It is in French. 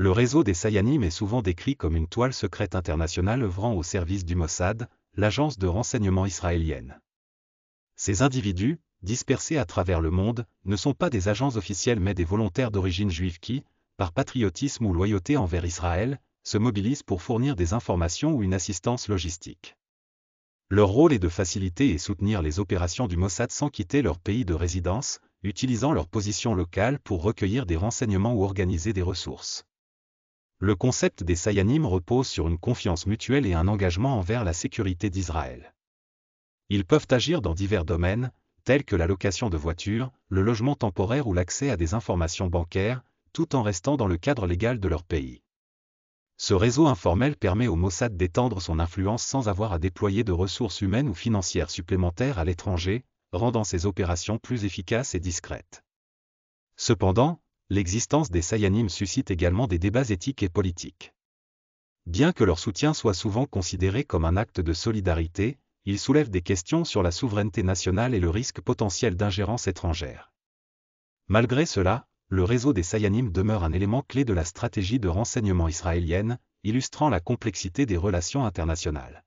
Le réseau des Sayanim est souvent décrit comme une toile secrète internationale œuvrant au service du Mossad, l'agence de renseignement israélienne. Ces individus, dispersés à travers le monde, ne sont pas des agents officiels mais des volontaires d'origine juive qui, par patriotisme ou loyauté envers Israël, se mobilisent pour fournir des informations ou une assistance logistique. Leur rôle est de faciliter et soutenir les opérations du Mossad sans quitter leur pays de résidence, utilisant leur position locale pour recueillir des renseignements ou organiser des ressources le concept des Sayanim repose sur une confiance mutuelle et un engagement envers la sécurité d'Israël. Ils peuvent agir dans divers domaines, tels que la location de voitures, le logement temporaire ou l'accès à des informations bancaires, tout en restant dans le cadre légal de leur pays. Ce réseau informel permet au Mossad d'étendre son influence sans avoir à déployer de ressources humaines ou financières supplémentaires à l'étranger, rendant ses opérations plus efficaces et discrètes. Cependant, l'existence des Sayanim suscite également des débats éthiques et politiques. Bien que leur soutien soit souvent considéré comme un acte de solidarité, il soulève des questions sur la souveraineté nationale et le risque potentiel d'ingérence étrangère. Malgré cela, le réseau des Sayanim demeure un élément clé de la stratégie de renseignement israélienne, illustrant la complexité des relations internationales.